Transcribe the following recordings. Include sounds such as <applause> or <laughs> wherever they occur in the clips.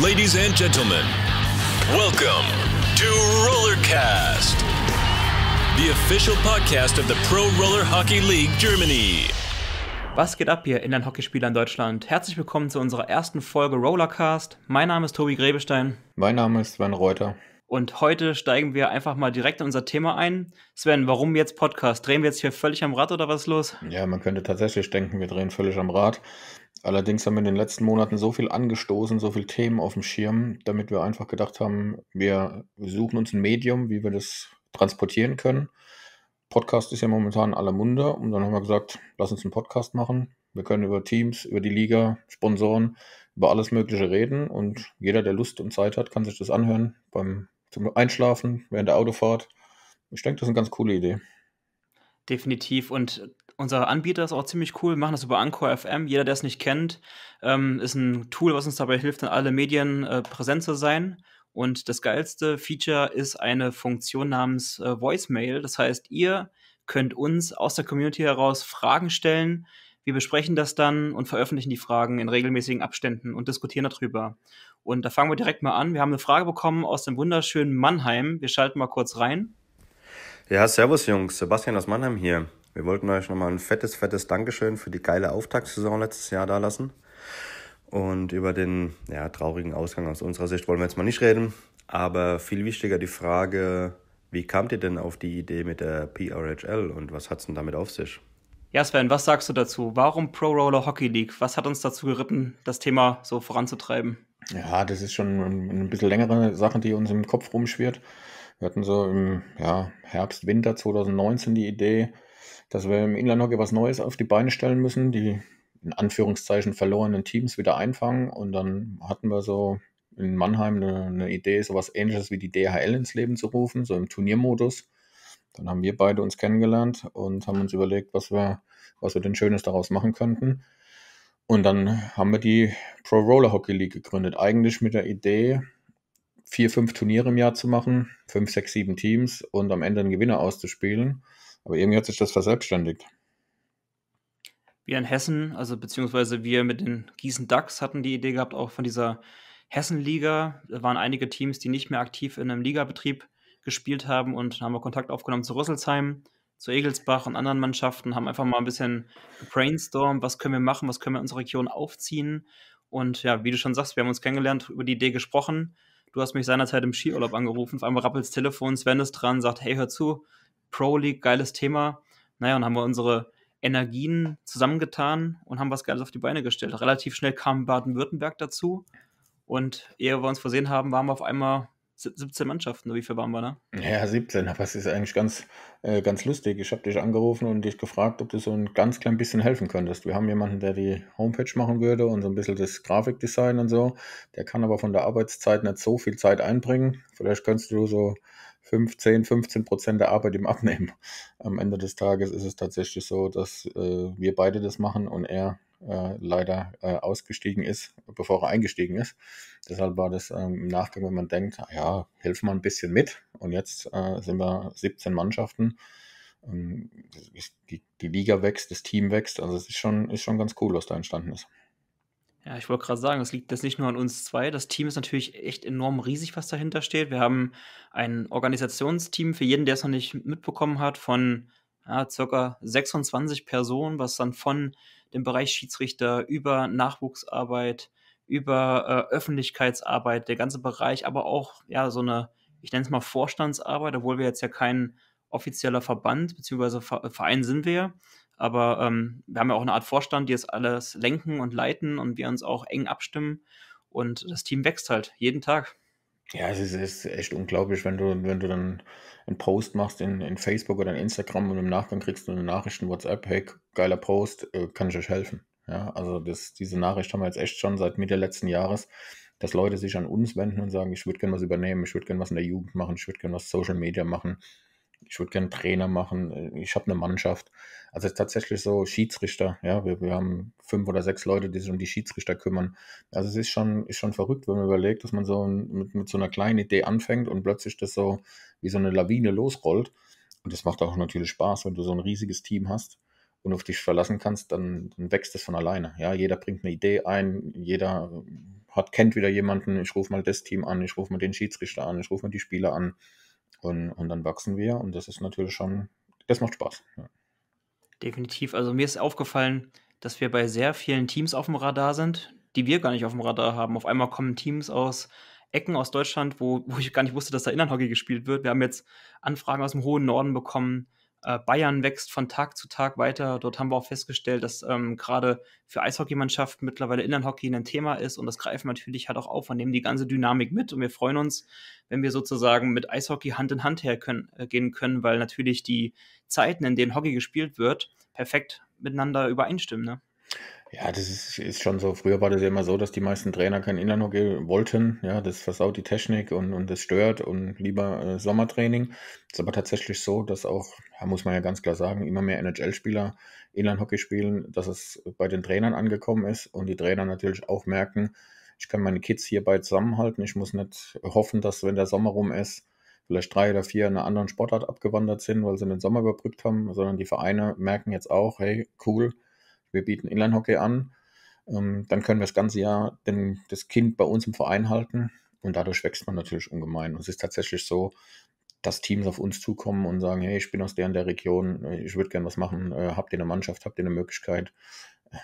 Ladies and gentlemen, welcome to Rollercast, the official podcast of the Pro Roller Hockey League Germany. Was geht ab hier in den Hockeyspielern Deutschland? Herzlich willkommen zu unserer ersten Folge Rollercast. Mein Name ist Tobi Grebestein. Mein Name ist Sven Reuter. Und heute steigen wir einfach mal direkt in unser Thema ein. Sven, warum jetzt Podcast? Drehen wir jetzt hier völlig am Rad oder was ist los? Ja, man könnte tatsächlich denken, wir drehen völlig am Rad. Allerdings haben wir in den letzten Monaten so viel angestoßen, so viele Themen auf dem Schirm, damit wir einfach gedacht haben, wir suchen uns ein Medium, wie wir das transportieren können. Podcast ist ja momentan aller Munde und dann haben wir gesagt, lass uns einen Podcast machen. Wir können über Teams, über die Liga, Sponsoren, über alles Mögliche reden und jeder, der Lust und Zeit hat, kann sich das anhören beim zum Einschlafen, während der Autofahrt. Ich denke, das ist eine ganz coole Idee. Definitiv und unser Anbieter ist auch ziemlich cool. Wir machen das über Anchor FM. Jeder, der es nicht kennt, ähm, ist ein Tool, was uns dabei hilft, in alle Medien äh, präsent zu sein. Und das geilste Feature ist eine Funktion namens äh, Voicemail. Das heißt, ihr könnt uns aus der Community heraus Fragen stellen. Wir besprechen das dann und veröffentlichen die Fragen in regelmäßigen Abständen und diskutieren darüber. Und da fangen wir direkt mal an. Wir haben eine Frage bekommen aus dem wunderschönen Mannheim. Wir schalten mal kurz rein. Ja, servus Jungs, Sebastian aus Mannheim hier. Wir wollten euch nochmal ein fettes, fettes Dankeschön für die geile Auftaktsaison letztes Jahr da lassen. Und über den ja, traurigen Ausgang aus unserer Sicht wollen wir jetzt mal nicht reden. Aber viel wichtiger die Frage, wie kamt ihr denn auf die Idee mit der PRHL und was hat es denn damit auf sich? Ja, Sven, was sagst du dazu? Warum Pro Roller Hockey League? Was hat uns dazu geritten, das Thema so voranzutreiben? Ja, das ist schon ein bisschen längere Sache, die uns im Kopf rumschwirrt. Wir hatten so im ja, Herbst, Winter 2019 die Idee, dass wir im Inlandhockey was Neues auf die Beine stellen müssen, die in Anführungszeichen verlorenen Teams wieder einfangen. Und dann hatten wir so in Mannheim eine, eine Idee, so was ähnliches wie die DHL ins Leben zu rufen, so im Turniermodus. Dann haben wir beide uns kennengelernt und haben uns überlegt, was wir, was wir denn Schönes daraus machen könnten. Und dann haben wir die Pro Roller Hockey League gegründet. Eigentlich mit der Idee, vier, fünf Turniere im Jahr zu machen, fünf, sechs, sieben Teams und am Ende einen Gewinner auszuspielen. Aber irgendwie hat sich das verselbstständigt. Wir in Hessen, also beziehungsweise wir mit den Gießen Ducks hatten die Idee gehabt, auch von dieser Hessenliga. Da waren einige Teams, die nicht mehr aktiv in einem Ligabetrieb gespielt haben und haben wir Kontakt aufgenommen zu Rüsselsheim, zu Egelsbach und anderen Mannschaften, haben einfach mal ein bisschen brainstormt, was können wir machen, was können wir in unserer Region aufziehen. Und ja, wie du schon sagst, wir haben uns kennengelernt, über die Idee gesprochen. Du hast mich seinerzeit im Skiurlaub angerufen, auf einmal rappelst Telefon, Sven ist dran, sagt, hey, hör zu, Pro League, geiles Thema. Naja, und haben wir unsere Energien zusammengetan und haben was Geiles auf die Beine gestellt. Relativ schnell kam Baden-Württemberg dazu und ehe wir uns versehen haben, waren wir auf einmal 17 Mannschaften. Wie viel waren wir da? Ja, 17, aber es ist eigentlich ganz, äh, ganz lustig. Ich habe dich angerufen und dich gefragt, ob du so ein ganz klein bisschen helfen könntest. Wir haben jemanden, der die Homepage machen würde und so ein bisschen das Grafikdesign und so. Der kann aber von der Arbeitszeit nicht so viel Zeit einbringen. Vielleicht könntest du so 15, 15 Prozent der Arbeit ihm abnehmen. <laughs> Am Ende des Tages ist es tatsächlich so, dass äh, wir beide das machen und er äh, leider äh, ausgestiegen ist, bevor er eingestiegen ist. Deshalb war das ähm, im Nachgang, wenn man denkt, ah ja, hilf mal ein bisschen mit. Und jetzt äh, sind wir 17 Mannschaften. Ähm, die, die Liga wächst, das Team wächst. Also es ist schon, ist schon ganz cool, was da entstanden ist. Ja, ich wollte gerade sagen, es liegt jetzt nicht nur an uns zwei. Das Team ist natürlich echt enorm riesig, was dahinter steht. Wir haben ein Organisationsteam für jeden, der es noch nicht mitbekommen hat, von ja, circa 26 Personen, was dann von dem Bereich Schiedsrichter über Nachwuchsarbeit, über äh, Öffentlichkeitsarbeit, der ganze Bereich, aber auch ja so eine, ich nenne es mal Vorstandsarbeit, obwohl wir jetzt ja kein offizieller Verband bzw. Verein sind wir, aber ähm, wir haben ja auch eine Art Vorstand, die das alles lenken und leiten und wir uns auch eng abstimmen. Und das Team wächst halt jeden Tag. Ja, es ist, ist, echt unglaublich, wenn du, wenn du dann einen Post machst in, in Facebook oder in Instagram und im Nachgang kriegst du eine Nachricht in WhatsApp, hey, geiler Post, äh, kann ich euch helfen. Ja, also das, diese Nachricht haben wir jetzt echt schon seit Mitte letzten Jahres, dass Leute sich an uns wenden und sagen, ich würde gerne was übernehmen, ich würde gerne was in der Jugend machen, ich würde gerne was Social Media machen, ich würde gerne Trainer machen, äh, ich habe eine Mannschaft. Also es ist tatsächlich so Schiedsrichter, ja, wir, wir haben fünf oder sechs Leute, die sich um die Schiedsrichter kümmern. Also es ist schon, ist schon verrückt, wenn man überlegt, dass man so mit, mit so einer kleinen Idee anfängt und plötzlich das so wie so eine Lawine losrollt. Und das macht auch natürlich Spaß, wenn du so ein riesiges Team hast und auf dich verlassen kannst, dann, dann wächst es von alleine. Ja, jeder bringt eine Idee ein, jeder hat, kennt wieder jemanden, ich rufe mal das Team an, ich rufe mal den Schiedsrichter an, ich rufe mal die Spieler an. Und, und dann wachsen wir und das ist natürlich schon, das macht Spaß. Ja. Definitiv. Also mir ist aufgefallen, dass wir bei sehr vielen Teams auf dem Radar sind, die wir gar nicht auf dem Radar haben. Auf einmal kommen Teams aus Ecken aus Deutschland, wo, wo ich gar nicht wusste, dass da Inlandhockey gespielt wird. Wir haben jetzt Anfragen aus dem hohen Norden bekommen, äh, Bayern wächst von Tag zu Tag weiter. Dort haben wir auch festgestellt, dass ähm, gerade für Eishockeymannschaften mittlerweile Innenhockey ein Thema ist und das greifen natürlich halt auch auf und nehmen die ganze Dynamik mit. Und wir freuen uns, wenn wir sozusagen mit Eishockey Hand in Hand hergehen äh, können, weil natürlich die Zeiten, in denen Hockey gespielt wird, perfekt miteinander übereinstimmen. Ne? Ja, das ist, ist schon so. Früher war das ja immer so, dass die meisten Trainer kein Inlandhockey wollten. Ja, das versaut die Technik und, und das stört und lieber äh, Sommertraining. Ist aber tatsächlich so, dass auch, ja, muss man ja ganz klar sagen, immer mehr NHL-Spieler Inlandhockey spielen, dass es bei den Trainern angekommen ist und die Trainer natürlich auch merken, ich kann meine Kids hierbei zusammenhalten. Ich muss nicht hoffen, dass wenn der Sommer rum ist, vielleicht drei oder vier in einer anderen Sportart abgewandert sind, weil sie den Sommer überbrückt haben, sondern die Vereine merken jetzt auch, hey, cool, wir bieten Inline-Hockey an, ähm, dann können wir das ganze Jahr den, das Kind bei uns im Verein halten und dadurch wächst man natürlich ungemein. Und es ist tatsächlich so, dass Teams auf uns zukommen und sagen, hey, ich bin aus der und der Region, ich würde gerne was machen, äh, habt ihr eine Mannschaft, habt ihr eine Möglichkeit?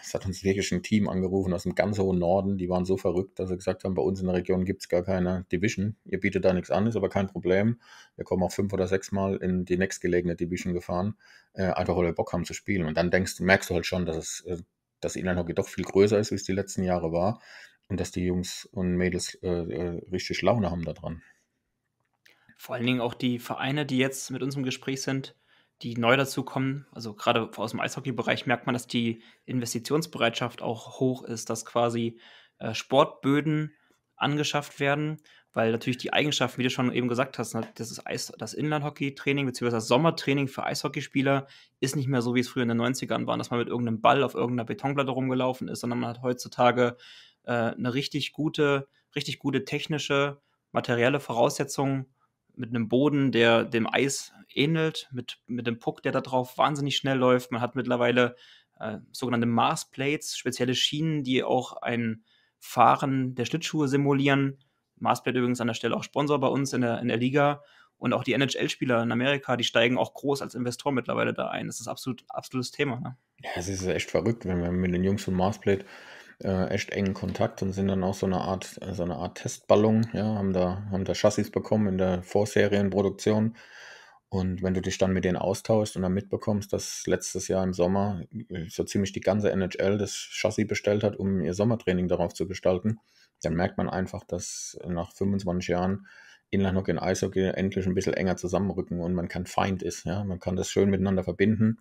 Es hat uns wirklich ein Team angerufen aus dem ganz hohen Norden. Die waren so verrückt, dass sie gesagt haben, bei uns in der Region gibt es gar keine Division. Ihr bietet da nichts an, ist aber kein Problem. Wir kommen auch fünf oder sechs Mal in die nächstgelegene Division gefahren, äh, einfach weil wir Bock haben zu spielen. Und dann denkst, merkst du halt schon, dass es, äh, das Inlandhockey doch viel größer ist, wie es die letzten Jahre war. Und dass die Jungs und Mädels äh, äh richtig Laune haben daran. Vor allen Dingen auch die Vereine, die jetzt mit uns im Gespräch sind, die neu dazukommen, also gerade aus dem Eishockey-Bereich merkt man, dass die Investitionsbereitschaft auch hoch ist, dass quasi äh, Sportböden angeschafft werden, weil natürlich die Eigenschaften, wie du schon eben gesagt hast, ne, das, das Inlandhockey-Training bzw. das Sommertraining für Eishockeyspieler ist nicht mehr so, wie es früher in den 90ern war, dass man mit irgendeinem Ball auf irgendeiner Betonplatte rumgelaufen ist, sondern man hat heutzutage äh, eine richtig gute, richtig gute technische, materielle Voraussetzung mit einem Boden, der dem Eis ähnelt, mit, mit dem Puck, der da drauf wahnsinnig schnell läuft. Man hat mittlerweile äh, sogenannte Mars Plates, spezielle Schienen, die auch ein Fahren der Schlittschuhe simulieren. Mars Plate übrigens an der Stelle auch Sponsor bei uns in der, in der Liga. Und auch die NHL-Spieler in Amerika, die steigen auch groß als Investor mittlerweile da ein. Das ist absolut absolutes Thema. Ne? Ja, es ist echt verrückt, wenn man mit den Jungs von Marsplate äh, echt engen Kontakt und sind dann auch so eine Art, äh, so eine Art Testballon, ja, haben da, haben da Chassis bekommen in der Vorserienproduktion. Und wenn du dich dann mit denen austauschst und dann mitbekommst, dass letztes Jahr im Sommer äh, so ziemlich die ganze NHL das Chassis bestellt hat, um ihr Sommertraining darauf zu gestalten, dann merkt man einfach, dass nach 25 Jahren Inland Hockey und Eishockey endlich ein bisschen enger zusammenrücken und man kein Feind ist. Ja? Man kann das schön miteinander verbinden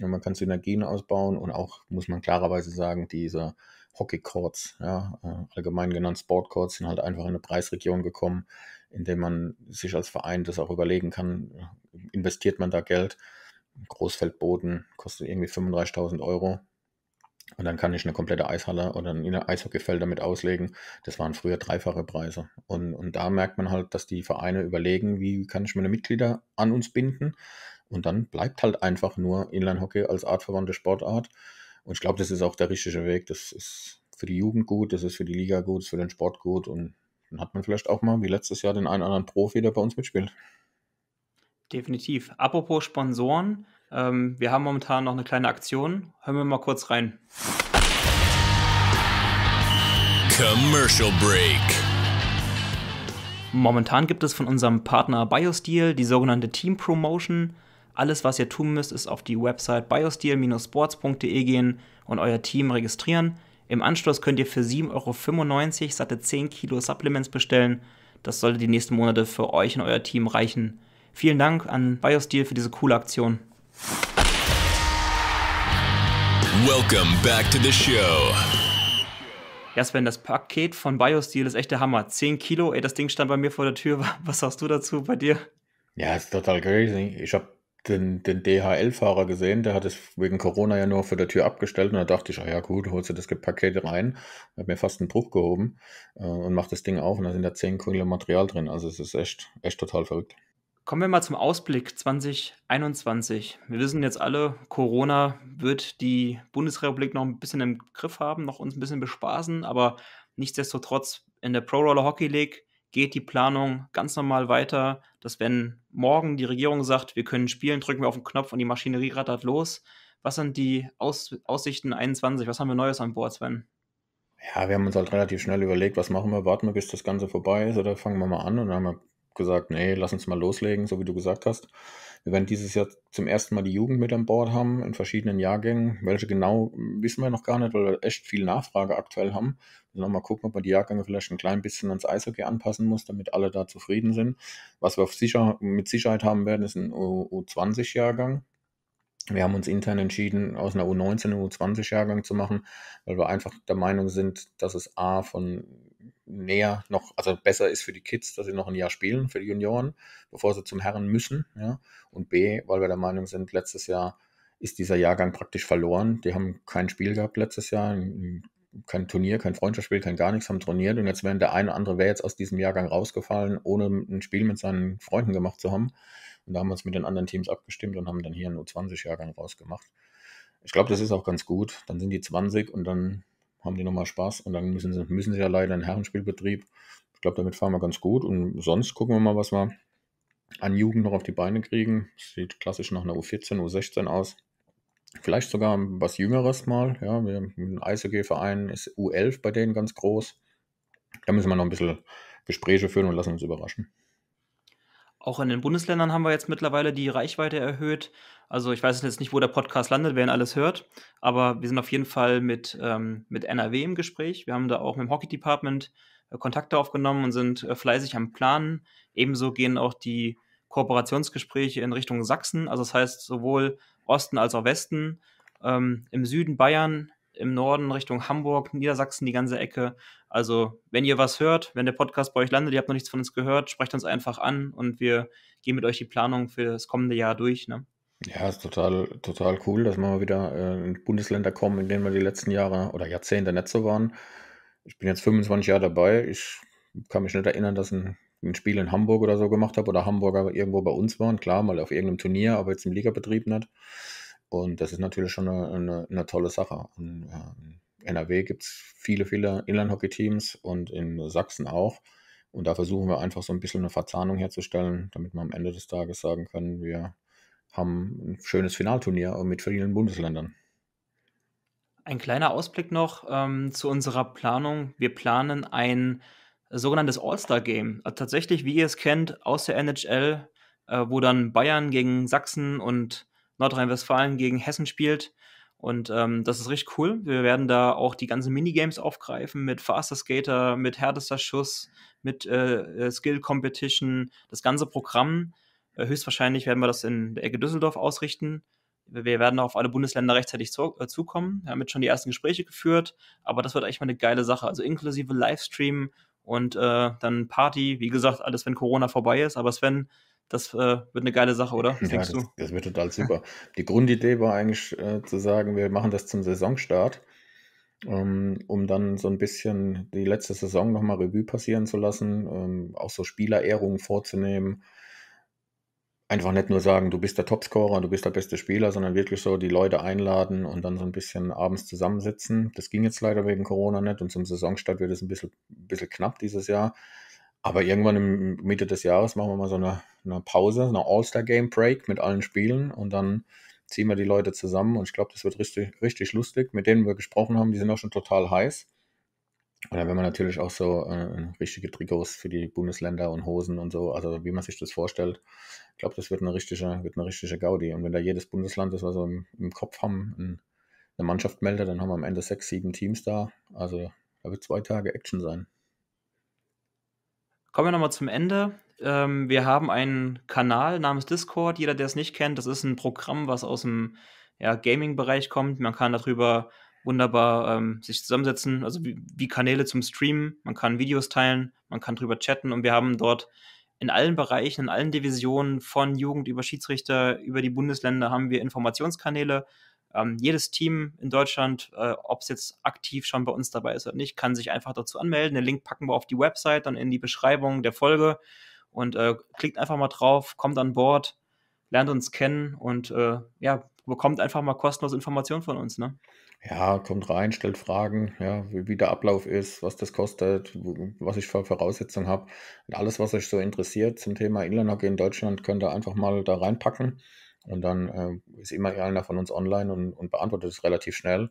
und man kann Synergien ausbauen und auch, muss man klarerweise sagen, dieser Hockey Courts, ja, äh, allgemein genannt Sport Courts, sind halt einfach in eine Preisregion gekommen, in der man sich als Verein das auch überlegen kann, investiert man da Geld. Großfeldboden kostet irgendwie 35.000 Euro. Und dann kann ich eine komplette Eishalle oder ein Eishockeyfeld damit auslegen. Das waren früher dreifache Preise. Und, und da merkt man halt, dass die Vereine überlegen, wie kann ich meine Mitglieder an uns binden. Und dann bleibt halt einfach nur Inline-Hockey als artverwandte Sportart und ich glaube, das ist auch der richtige Weg. Das ist für die Jugend gut, das ist für die Liga gut, das ist für den Sport gut. Und dann hat man vielleicht auch mal, wie letztes Jahr, den einen oder anderen Profi, der bei uns mitspielt. Definitiv. Apropos Sponsoren, ähm, wir haben momentan noch eine kleine Aktion. Hören wir mal kurz rein. Commercial Break. Momentan gibt es von unserem Partner BioSteel die sogenannte Team Promotion. Alles, was ihr tun müsst, ist auf die Website biosteel-sports.de gehen und euer Team registrieren. Im Anschluss könnt ihr für 7,95 Euro satte 10 Kilo Supplements bestellen. Das sollte die nächsten Monate für euch und euer Team reichen. Vielen Dank an BioSteel für diese coole Aktion. Welcome back to the show. Ja, Sven, das Paket von BioSteel ist echt der Hammer. 10 Kilo, ey, das Ding stand bei mir vor der Tür. <laughs> Was sagst du dazu bei dir? Ja, ist total crazy. Ich habe den, den DHL-Fahrer gesehen, der hat es wegen Corona ja nur vor der Tür abgestellt und da dachte ich, ah ja gut, holst du das Paket rein, hat mir fast einen Bruch gehoben äh, und macht das Ding auf und da sind da 10 Kilo Material drin, also es ist echt, echt total verrückt. Kommen wir mal zum Ausblick 2021. Wir wissen jetzt alle, Corona wird die Bundesrepublik noch ein bisschen im Griff haben, noch uns ein bisschen bespaßen, aber nichtsdestotrotz in der Pro Roller Hockey League geht die Planung ganz normal weiter, dass wenn morgen die Regierung sagt, wir können spielen, drücken wir auf den Knopf und die Maschinerie rattert los. Was sind die Aus Aussichten 21? Was haben wir Neues an Bord, Sven? Ja, wir haben uns halt relativ schnell überlegt, was machen wir? Warten wir, bis das Ganze vorbei ist oder fangen wir mal an? Und dann haben wir gesagt, nee, lass uns mal loslegen, so wie du gesagt hast. Wir werden dieses Jahr zum ersten Mal die Jugend mit an Bord haben, in verschiedenen Jahrgängen. Welche genau, wissen wir noch gar nicht, weil wir echt viel Nachfrage aktuell haben. Wir müssen mal gucken, ob man die Jahrgänge vielleicht ein klein bisschen ans Eishockey anpassen muss, damit alle da zufrieden sind. Was wir sicher, mit Sicherheit haben werden, ist ein U20-Jahrgang. Wir haben uns intern entschieden, aus einer U19 einen U20-Jahrgang zu machen, weil wir einfach der Meinung sind, dass es A von näher noch, also besser ist für die Kids, dass sie noch ein Jahr spielen, für die Junioren, bevor sie zum Herren müssen. Ja? Und B, weil wir der Meinung sind, letztes Jahr ist dieser Jahrgang praktisch verloren. Die haben kein Spiel gehabt letztes Jahr, kein Turnier, kein Freundschaftsspiel, kein gar nichts, haben trainiert und jetzt wäre der eine oder andere wäre jetzt aus diesem Jahrgang rausgefallen, ohne ein Spiel mit seinen Freunden gemacht zu haben. Und da haben wir uns mit den anderen Teams abgestimmt und haben dann hier einen U20-Jahrgang rausgemacht. Ich glaube, das ist auch ganz gut. Dann sind die 20 und dann haben die nochmal Spaß und dann müssen sie, müssen sie ja leider in den Herrenspielbetrieb. Ich glaube, damit fahren wir ganz gut und sonst gucken wir mal, was wir an Jugend noch auf die Beine kriegen. Sieht klassisch nach einer U14, U16 aus. Vielleicht sogar was Jüngeres mal. Ja, wir haben einen verein ist U11 bei denen ganz groß. Da müssen wir noch ein bisschen Gespräche führen und lassen uns überraschen. Auch in den Bundesländern haben wir jetzt mittlerweile die Reichweite erhöht. Also ich weiß jetzt nicht, wo der Podcast landet, wer ihn alles hört, aber wir sind auf jeden Fall mit, ähm, mit NRW im Gespräch. Wir haben da auch mit dem Hockey-Department äh, Kontakte aufgenommen und sind äh, fleißig am Planen. Ebenso gehen auch die Kooperationsgespräche in Richtung Sachsen, also das heißt sowohl Osten als auch Westen, ähm, im Süden Bayern, im Norden Richtung Hamburg, Niedersachsen, die ganze Ecke. Also, wenn ihr was hört, wenn der Podcast bei euch landet, ihr habt noch nichts von uns gehört, sprecht uns einfach an und wir gehen mit euch die Planung für das kommende Jahr durch. Ne? Ja, ist total, total cool, dass wir mal wieder äh, in Bundesländer kommen, in denen wir die letzten Jahre oder Jahrzehnte nicht so waren. Ich bin jetzt 25 Jahre dabei. Ich kann mich nicht erinnern, dass ein, ein Spiel in Hamburg oder so gemacht habe oder Hamburger irgendwo bei uns waren. Klar, mal auf irgendeinem Turnier, aber jetzt im Ligabetrieb nicht. Und das ist natürlich schon eine, eine, eine tolle Sache. Und, äh, NRW gibt es viele, viele Inline-Hockey-Teams und in Sachsen auch. Und da versuchen wir einfach so ein bisschen eine Verzahnung herzustellen, damit wir am Ende des Tages sagen können, wir haben ein schönes Finalturnier mit vielen Bundesländern. Ein kleiner Ausblick noch ähm, zu unserer Planung. Wir planen ein sogenanntes All-Star-Game. Also tatsächlich, wie ihr es kennt, aus der NHL, äh, wo dann Bayern gegen Sachsen und Nordrhein-Westfalen gegen Hessen spielt. Und ähm, das ist richtig cool. Wir werden da auch die ganzen Minigames aufgreifen mit faster Skater, mit härtester Schuss, mit äh, äh Skill Competition, das ganze Programm. Äh, höchstwahrscheinlich werden wir das in der Ecke Düsseldorf ausrichten. Wir werden auf alle Bundesländer rechtzeitig zu, äh, zukommen. Wir haben jetzt schon die ersten Gespräche geführt, aber das wird eigentlich mal eine geile Sache. Also inklusive Livestream und äh, dann Party. Wie gesagt, alles, wenn Corona vorbei ist. Aber Sven, das äh, wird eine geile Sache, oder? Was ja, denkst das, du? das wird total <laughs> super. Die Grundidee war eigentlich äh, zu sagen, wir machen das zum Saisonstart, ähm, um dann so ein bisschen die letzte Saison nochmal Revue passieren zu lassen, ähm, auch so Spielerehrungen vorzunehmen. Einfach nicht nur sagen, du bist der Topscorer, du bist der beste Spieler, sondern wirklich so die Leute einladen und dann so ein bisschen abends zusammensitzen. Das ging jetzt leider wegen Corona nicht und zum Saisonstart wird es ein bisschen, ein bisschen knapp dieses Jahr. Aber irgendwann im Mitte des Jahres machen wir mal so eine einer Pause, einer All-Star-Game-Break mit allen Spielen und dann ziehen wir die Leute zusammen und ich glaube, das wird richtig, richtig lustig. Mit denen wir gesprochen haben, die sind auch schon total heiß. Und dann werden wir natürlich auch so äh, richtige Trikots für die Bundesländer und Hosen und so, also wie man sich das vorstellt. Ich glaube, das wird eine richtige, wird eine richtige Gaudi. Und wenn da jedes Bundesland, das wir so im, im Kopf haben, ein, eine Mannschaft meldet, dann haben wir am Ende sechs, sieben Teams da. Also da wird zwei Tage Action sein. Kommen wir nochmal zum Ende. Ähm, wir haben einen Kanal namens Discord. Jeder, der es nicht kennt, das ist ein Programm, was aus dem ja, Gaming-Bereich kommt. Man kann darüber wunderbar ähm, sich zusammensetzen, also wie, wie, Kanäle zum Streamen. Man kann Videos teilen, man kann drüber chatten und wir haben dort in allen Bereichen, in allen Divisionen von Jugend über Schiedsrichter, über die Bundesländer haben wir Informationskanäle. Ähm, jedes Team in Deutschland, äh, ob es jetzt aktiv schon bei uns dabei ist oder nicht, kann sich einfach dazu anmelden. Den Link packen wir auf die Website, dann in die Beschreibung der Folge und äh, klickt einfach mal drauf, kommt an Bord, lernt uns kennen und äh, ja, bekommt einfach mal kostenlos Informationen von uns. Ne? Ja, kommt rein, stellt Fragen, ja, wie der Ablauf ist, was das kostet, was ich für Voraussetzungen habe. Alles, was euch so interessiert zum Thema Inlandhockey in Deutschland, könnt ihr einfach mal da reinpacken. Und dann äh, ist immer einer von uns online und, und beantwortet es relativ schnell.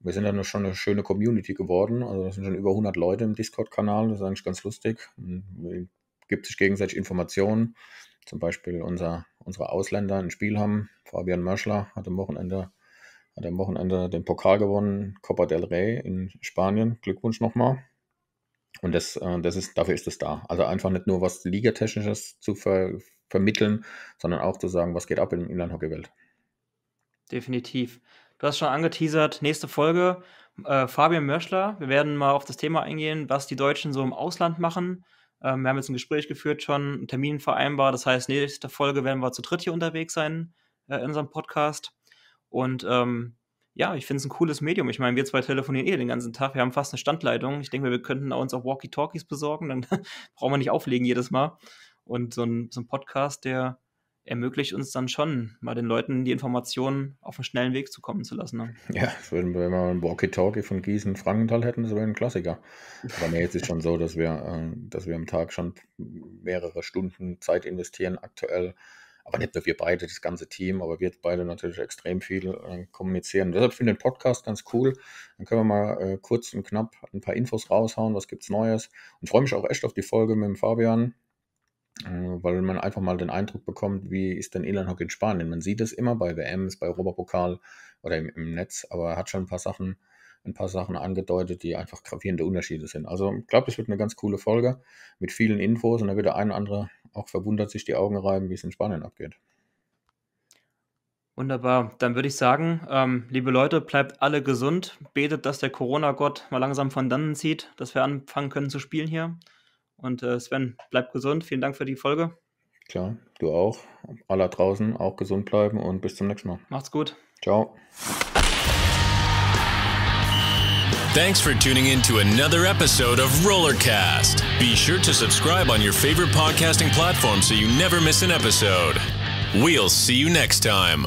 Wir sind dann schon eine schöne Community geworden. Also, das sind schon über 100 Leute im Discord-Kanal. Das ist eigentlich ganz lustig. Wir gibt sich gegenseitig Informationen. Zum Beispiel unser, unsere Ausländer ein Spiel haben. Fabian Möschler hat am Wochenende, hat am Wochenende den Pokal gewonnen, Copa del Rey in Spanien. Glückwunsch nochmal. Und das, äh, das ist, dafür ist es da. Also einfach nicht nur was Ligatechnisches zu ver, vermitteln, sondern auch zu sagen, was geht ab in der Inlandhockeywelt. Definitiv. Du hast schon angeteasert, nächste Folge, äh, Fabian Möschler, Wir werden mal auf das Thema eingehen, was die Deutschen so im Ausland machen, ähm, wir haben jetzt ein Gespräch geführt schon, einen Termin vereinbart. Das heißt, nächste Folge werden wir zu dritt hier unterwegs sein äh, in unserem Podcast. Und ähm, ja, ich finde es ein cooles Medium. Ich meine, wir zwei telefonieren eh den ganzen Tag. Wir haben fast eine Standleitung. Ich denke, wir könnten uns auch Walkie-Talkies besorgen. Dann <laughs> brauchen wir nicht auflegen jedes Mal. Und so ein, so ein Podcast, der ermöglicht uns dann schon, mal den Leuten die Informationen auf einen schnellen Weg zu kommen zu lassen. Ne? Ja, wenn wir mal ein Walkie-Talkie von Gießen Frankenthal hätten, das wäre ein Klassiker. Aber nee, jetzt ist schon so, dass wir, äh, dass wir am Tag schon mehrere Stunden Zeit investieren aktuell. Aber nicht nur wir beide, das ganze Team, aber wir beide natürlich extrem viel äh, kommunizieren. Deshalb finde ich den Podcast ganz cool. Dann können wir mal äh, kurz und knapp ein paar Infos raushauen, was gibt es Neues. Und freue mich auch echt auf die Folge mit dem Fabian äh, weil man einfach mal den Eindruck bekommt, wie ist denn Elanhock in Spanien? Man sieht es immer bei WMs, bei Europapokal oder im, im, Netz, aber er hat schon ein paar Sachen, ein paar Sachen angedeutet, die einfach gravierende Unterschiede sind. Also ich glaube, das wird eine ganz coole Folge mit vielen Infos und da wird der eine oder andere auch verwundert sich die Augen reiben, wie es in Spanien abgeht. Wunderbar. Dann würde ich sagen, ähm, liebe Leute, bleibt alle gesund. Betet, dass der Corona-Gott mal langsam von dannen zieht, dass wir anfangen können zu spielen hier. Und äh, Sven, bleib gesund. Vielen Dank für die Folge. Klar, du auch. Alle draußen auch gesund bleiben und bis zum nächsten Mal. Macht's gut. Ciao. Thanks for tuning in to another episode of Rollercast. Be sure to subscribe on your favorite podcasting platform so you never miss an episode. We'll see you next time.